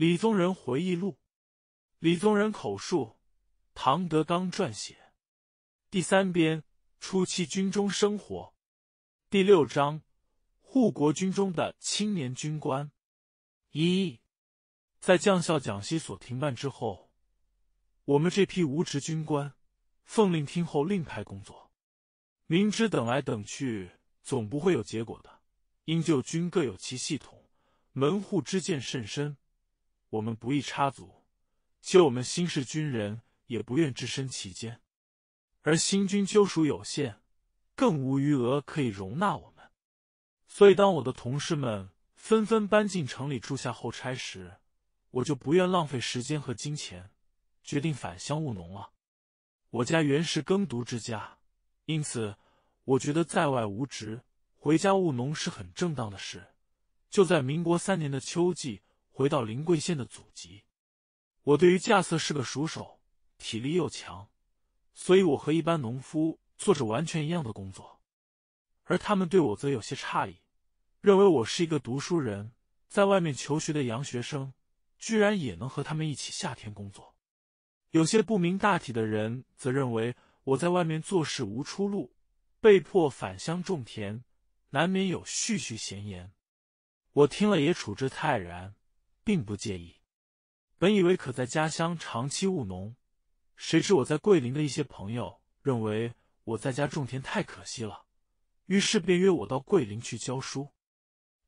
《李宗仁回忆录》，李宗仁口述，唐德刚撰写。第三编初期军中生活，第六章护国军中的青年军官。一，在将校讲习所停办之后，我们这批无职军官，奉令听候令派工作。明知等来等去，总不会有结果的。因旧军各有其系统，门户之见甚深。我们不易插足，就我们新式军人也不愿置身其间，而新军究属有限，更无余额可以容纳我们。所以，当我的同事们纷纷搬进城里住下后差时，我就不愿浪费时间和金钱，决定返乡务农了。我家原是耕读之家，因此我觉得在外无职，回家务农是很正当的事。就在民国三年的秋季。回到临桂县的祖籍，我对于架色是个熟手，体力又强，所以我和一般农夫做着完全一样的工作。而他们对我则有些诧异，认为我是一个读书人，在外面求学的洋学生，居然也能和他们一起下田工作。有些不明大体的人则认为我在外面做事无出路，被迫返乡种田，难免有絮絮闲言。我听了也处之泰然。并不介意。本以为可在家乡长期务农，谁知我在桂林的一些朋友认为我在家种田太可惜了，于是便约我到桂林去教书。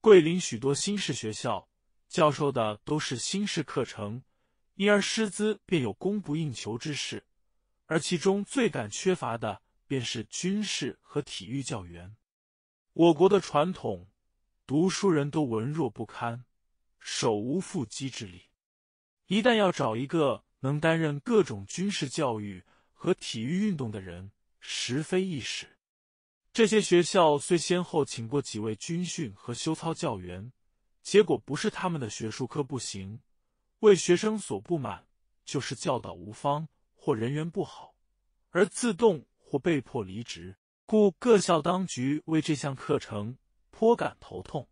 桂林许多新式学校教授的都是新式课程，因而师资便有供不应求之势，而其中最感缺乏的便是军事和体育教员。我国的传统读书人都文弱不堪。手无缚鸡之力，一旦要找一个能担任各种军事教育和体育运动的人，实非易事。这些学校虽先后请过几位军训和修操教员，结果不是他们的学术科不行，为学生所不满，就是教导无方或人缘不好，而自动或被迫离职。故各校当局为这项课程颇感头痛。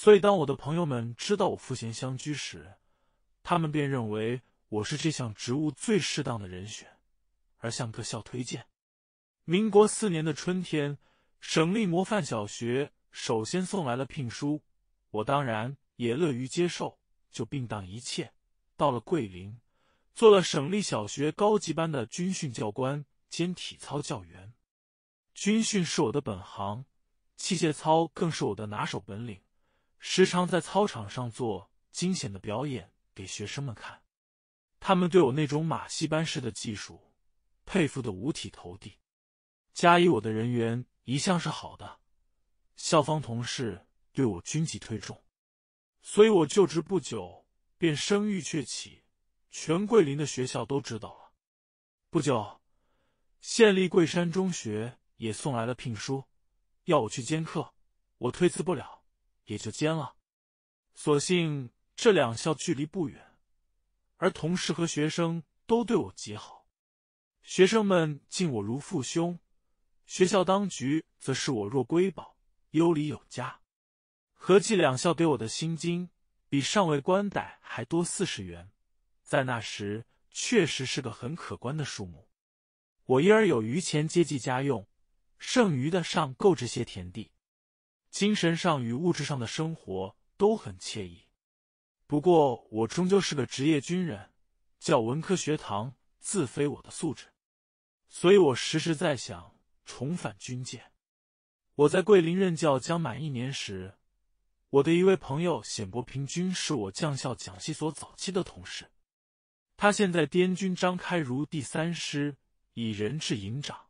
所以，当我的朋友们知道我赋闲相居时，他们便认为我是这项职务最适当的人选，而向各校推荐。民国四年的春天，省立模范小学首先送来了聘书，我当然也乐于接受，就并当一切。到了桂林，做了省立小学高级班的军训教官兼体操教员。军训是我的本行，器械操更是我的拿手本领。时常在操场上做惊险的表演给学生们看，他们对我那种马戏班式的技术佩服的五体投地。加以我的人缘一向是好的，校方同事对我军纪推重，所以我就职不久便声誉鹊起，全桂林的学校都知道了。不久，县立桂山中学也送来了聘书，要我去兼课，我推辞不了。也就奸了，所幸这两校距离不远，而同事和学生都对我极好，学生们敬我如父兄，学校当局则视我若瑰宝，优礼有加。合计两校给我的薪金比上尉官逮还多四十元，在那时确实是个很可观的数目。我因而有余钱接济家用，剩余的尚够置些田地。精神上与物质上的生活都很惬意，不过我终究是个职业军人，教文科学堂自非我的素质，所以我时时在想重返军舰。我在桂林任教将满一年时，我的一位朋友显伯平君是我将校讲习所早期的同事，他现在滇军张开如第三师以人质营长，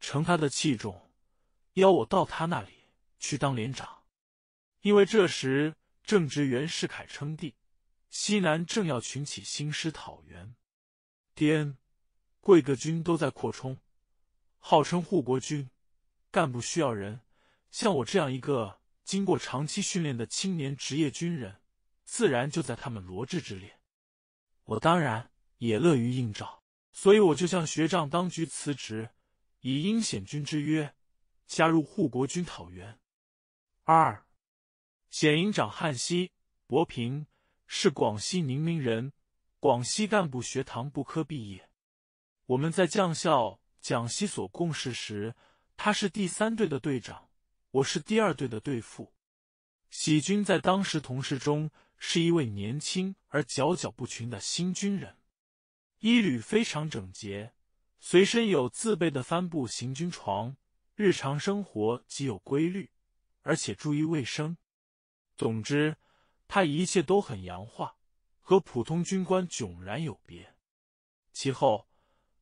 乘他的器重，邀我到他那里。去当连长，因为这时正值袁世凯称帝，西南正要群起兴师讨袁，滇、贵各军都在扩充，号称护国军，干部需要人，像我这样一个经过长期训练的青年职业军人，自然就在他们罗志之列。我当然也乐于应召，所以我就向学长当局辞职，以英显军之约，加入护国军讨袁。二，显营长汉熙伯平是广西宁明人，广西干部学堂部科毕业。我们在将校讲习所共事时，他是第三队的队长，我是第二队的队副。喜军在当时同事中是一位年轻而佼佼不群的新军人，衣履非常整洁，随身有自备的帆布行军床，日常生活极有规律。而且注意卫生。总之，他一切都很洋化，和普通军官迥然有别。其后，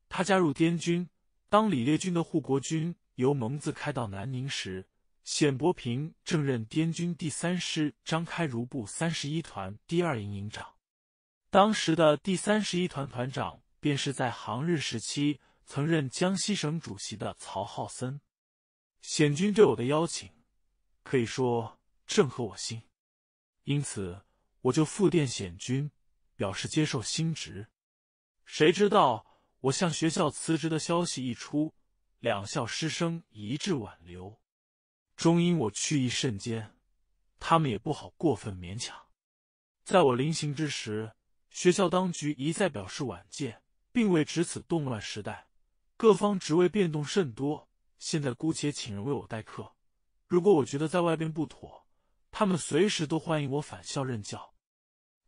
他加入滇军，当李烈军的护国军由蒙自开到南宁时，冼伯平正任滇军第三师张开如部三十一团第二营营长。当时的第三十一团团长便是在杭日时期曾任江西省主席的曹浩森。显军对我的邀请。可以说正合我心，因此我就赴电显军，表示接受新职。谁知道我向学校辞职的消息一出，两校师生一致挽留，终因我去意甚坚，他们也不好过分勉强。在我临行之时，学校当局一再表示挽见，并未值此动乱时代，各方职位变动甚多，现在姑且请人为我代课。如果我觉得在外边不妥，他们随时都欢迎我返校任教。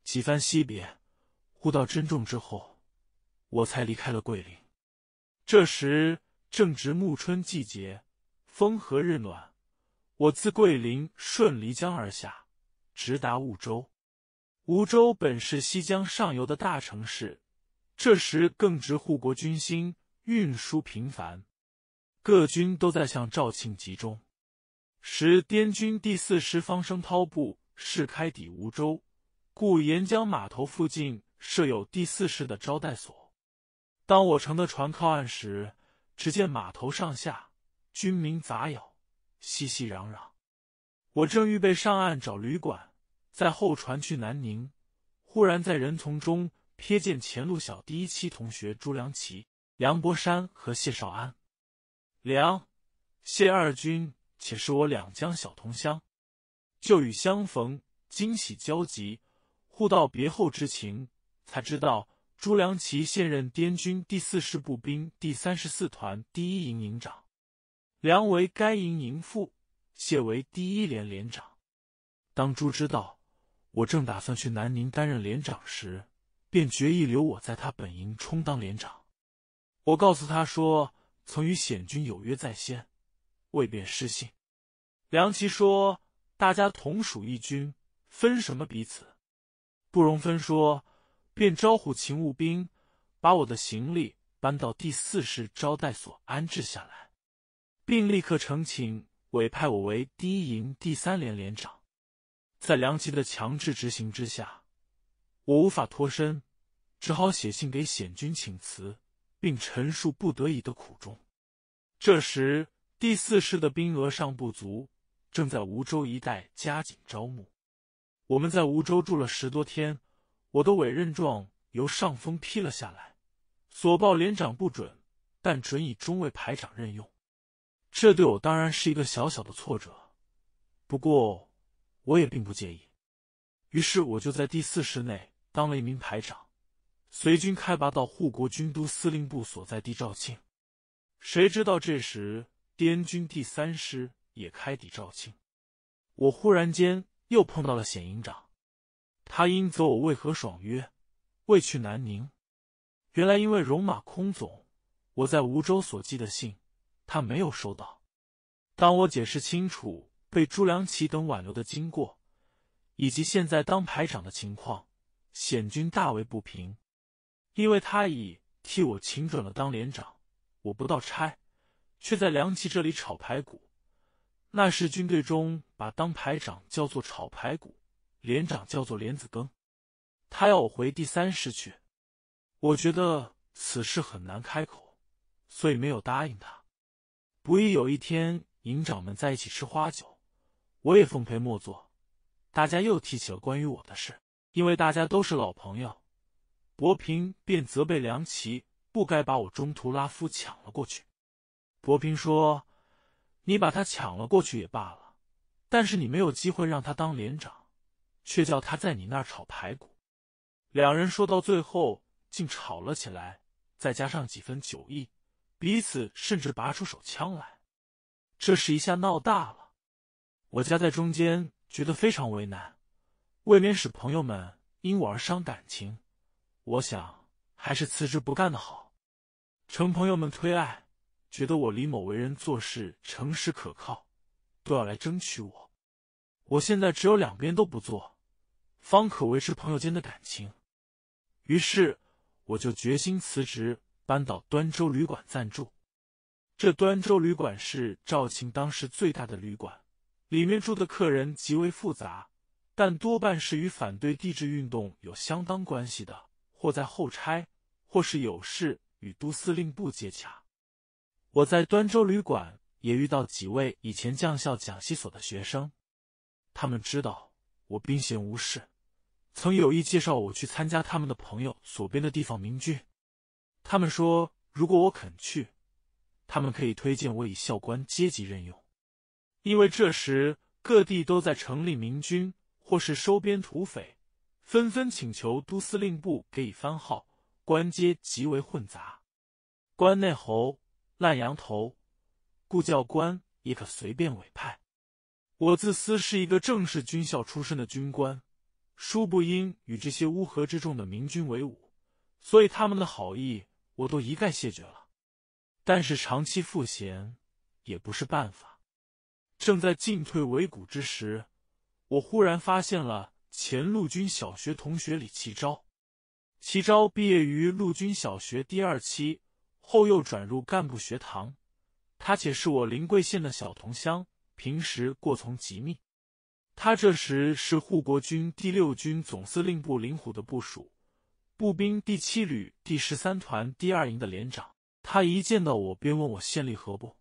几番惜别，互道珍重之后，我才离开了桂林。这时正值暮春季节，风和日暖。我自桂林顺漓江而下，直达梧州。梧州本是西江上游的大城市，这时更值护国军心运输频繁，各军都在向肇庆集中。时滇军第四师方声涛部势开抵梧州，故沿江码头附近设有第四师的招待所。当我乘的船靠岸时，只见码头上下军民杂扰，熙熙攘攘。我正预备上岸找旅馆，在后船去南宁，忽然在人丛中瞥见前路小第一期同学朱良奇、梁伯山和谢少安、梁、谢二军。且是我两江小同乡，就与相逢，惊喜交集，互道别后之情，才知道朱良奇现任滇军第四师步兵第三十四团第一营营长，梁为该营营副，谢为第一连连长。当朱知道我正打算去南宁担任连长时，便决意留我在他本营充当连长。我告诉他说，曾与显军有约在先。未便失信，梁奇说：“大家同属一军，分什么彼此？不容分说，便招呼勤务兵，把我的行李搬到第四师招待所安置下来，并立刻呈请委派我为第一营第三连连长。”在梁奇的强制执行之下，我无法脱身，只好写信给显军请辞，并陈述不得已的苦衷。这时。第四师的兵额尚不足，正在梧州一带加紧招募。我们在梧州住了十多天，我的委任状由上峰批了下来，所报连长不准，但准以中尉排长任用。这对我当然是一个小小的挫折，不过我也并不介意。于是我就在第四师内当了一名排长，随军开拔到护国军都司令部所在地肇庆。谁知道这时。滇军第三师也开抵肇庆，我忽然间又碰到了显营长，他因责我为何爽约，未去南宁。原来因为戎马倥偬，我在梧州所寄的信，他没有收到。当我解释清楚被朱良奇等挽留的经过，以及现在当排长的情况，显军大为不平，因为他已替我请准了当连长，我不到差。却在梁琦这里炒排骨。那时军队中把当排长叫做炒排骨，连长叫做莲子羹。他要我回第三师去，我觉得此事很难开口，所以没有答应他。不意有一天营长们在一起吃花酒，我也奉陪莫座，大家又提起了关于我的事，因为大家都是老朋友，博平便责备梁奇不该把我中途拉夫抢了过去。伯平说：“你把他抢了过去也罢了，但是你没有机会让他当连长，却叫他在你那儿炒排骨。”两人说到最后，竟吵了起来，再加上几分酒意，彼此甚至拔出手枪来。这事一下闹大了，我夹在中间，觉得非常为难，未免使朋友们因我而伤感情。我想还是辞职不干的好，成朋友们推爱。觉得我李某为人做事诚实可靠，都要来争取我。我现在只有两边都不做，方可维持朋友间的感情。于是，我就决心辞职，搬到端州旅馆暂住。这端州旅馆是肇庆当时最大的旅馆，里面住的客人极为复杂，但多半是与反对地质运动有相当关系的，或在后差，或是有事与都司令部接洽。我在端州旅馆也遇到几位以前将校讲习所的学生，他们知道我兵闲无事，曾有意介绍我去参加他们的朋友所编的地方民军。他们说，如果我肯去，他们可以推荐我以校官阶级任用，因为这时各地都在成立民军或是收编土匪，纷纷请求都司令部给以番号，官阶极为混杂，关内侯。烂羊头，顾教官也可随便委派。我自私是一个正式军校出身的军官，殊不应与这些乌合之众的明军为伍，所以他们的好意我都一概谢绝了。但是长期赋闲也不是办法，正在进退维谷之时，我忽然发现了前陆军小学同学李奇昭。奇昭毕业于陆军小学第二期。后又转入干部学堂，他且是我临桂县的小同乡，平时过从极密。他这时是护国军第六军总司令部林虎的部署，步兵第七旅第十三团第二营的连长。他一见到我，便问我县令何不？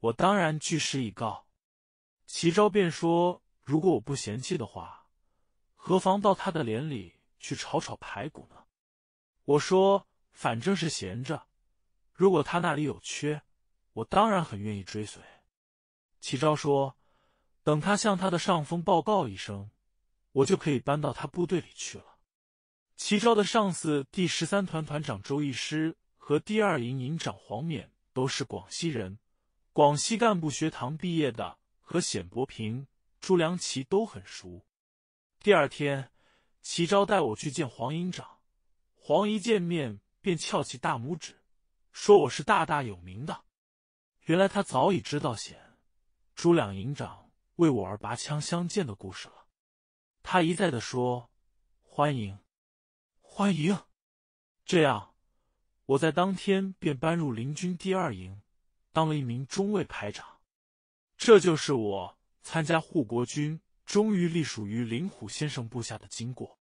我当然据实以告。齐昭便说：“如果我不嫌弃的话，何妨到他的连里去炒炒排骨呢？”我说：“反正是闲着。”如果他那里有缺，我当然很愿意追随。齐昭说：“等他向他的上峰报告一声，我就可以搬到他部队里去了。”齐昭的上司第十三团团长周义师和第二营营长黄冕都是广西人，广西干部学堂毕业的，和冼伯平、朱良奇都很熟。第二天，齐昭带我去见黄营长，黄一见面便翘起大拇指。说我是大大有名的，原来他早已知道险朱两营长为我而拔枪相见的故事了。他一再的说：“欢迎，欢迎！”这样，我在当天便搬入林军第二营，当了一名中尉排长。这就是我参加护国军，终于隶属于林虎先生部下的经过。